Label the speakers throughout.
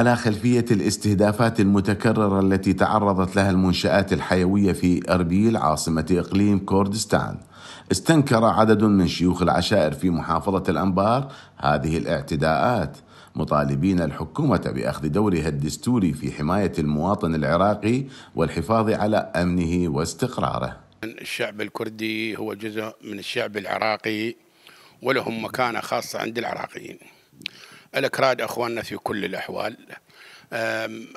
Speaker 1: على خلفيه الاستهدافات المتكرره التي تعرضت لها المنشات الحيويه في اربيل عاصمه اقليم كردستان. استنكر عدد من شيوخ العشائر في محافظه الانبار هذه الاعتداءات مطالبين الحكومه باخذ دورها الدستوري في حمايه المواطن العراقي والحفاظ على امنه واستقراره.
Speaker 2: الشعب الكردي هو جزء من الشعب العراقي ولهم مكانه خاصه عند العراقيين. الإكراد أخواننا في كل الأحوال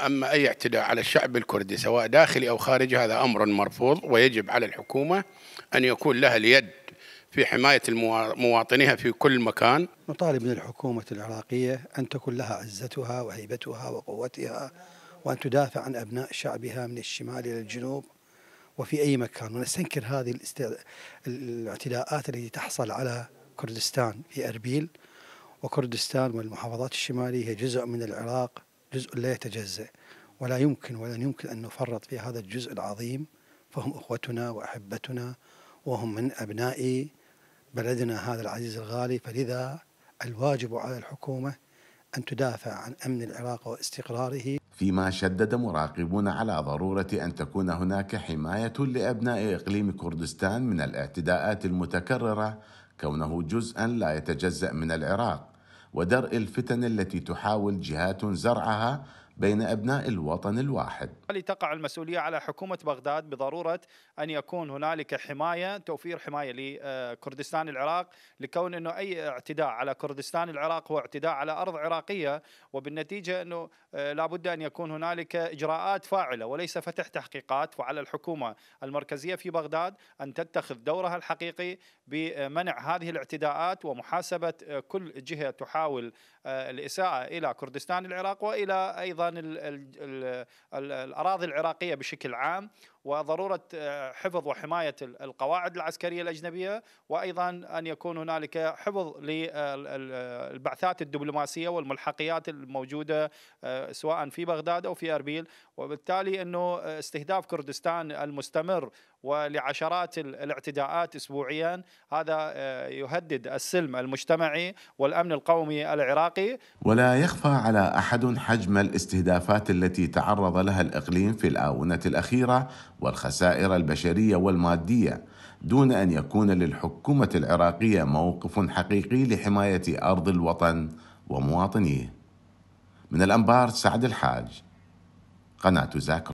Speaker 2: أما أي اعتداء على الشعب الكردي سواء داخلي أو خارجي هذا أمر مرفوض ويجب على الحكومة أن يكون لها اليد في حماية مواطنيها في كل مكان
Speaker 3: نطالب من الحكومة العراقية أن تكون لها عزتها وهيبتها وقوتها وأن تدافع عن أبناء شعبها من الشمال إلى الجنوب وفي أي مكان ونستنكر هذه الاعتداءات التي تحصل على كردستان في أربيل وكردستان والمحافظات الشمالية هي جزء من العراق جزء لا يتجزأ ولا يمكن ولن يمكن أن نفرط في هذا الجزء العظيم فهم أخوتنا وأحبتنا وهم من أبناء بلدنا هذا العزيز الغالي فلذا الواجب على الحكومة أن تدافع عن أمن العراق واستقراره
Speaker 1: فيما شدد مراقبون على ضرورة أن تكون هناك حماية لأبناء إقليم كردستان من الاعتداءات المتكررة كونه جزءا لا يتجزأ من العراق ودرء الفتن التي تحاول جهات زرعها بين أبناء الوطن الواحد
Speaker 4: تقع المسؤولية على حكومة بغداد بضرورة أن يكون هنالك حماية توفير حماية لكردستان العراق لكون أنه أي اعتداء على كردستان العراق هو اعتداء على أرض عراقية وبالنتيجة أنه آه، لابد أن يكون هنالك إجراءات فاعلة وليس فتح تحقيقات وعلى الحكومة المركزية في بغداد أن تتخذ دورها الحقيقي بمنع هذه الاعتداءات ومحاسبة آه، كل جهة تحاول آه، الإساءة إلى كردستان العراق وإلى أيضا ايضا الـ الـ الـ الاراضي العراقيه بشكل عام وضروره آه، حفظ وحمايه القواعد العسكريه الاجنبيه وايضا ان يكون هنالك حفظ للبعثات الدبلوماسيه والملحقيات الموجوده آه، سواء في بغداد او في اربيل وبالتالي انه آه، استهداف كردستان المستمر ولعشرات الاعتداءات اسبوعيا هذا يهدد السلم المجتمعي والامن القومي العراقي
Speaker 1: ولا يخفى على احد حجم الاستهداف الاستهدافات التي تعرض لها الاقليم في الاونه الاخيره والخسائر البشريه والماديه دون ان يكون للحكومه العراقيه موقف حقيقي لحمايه ارض الوطن ومواطنيه. من الانبار سعد الحاج قناه زاكر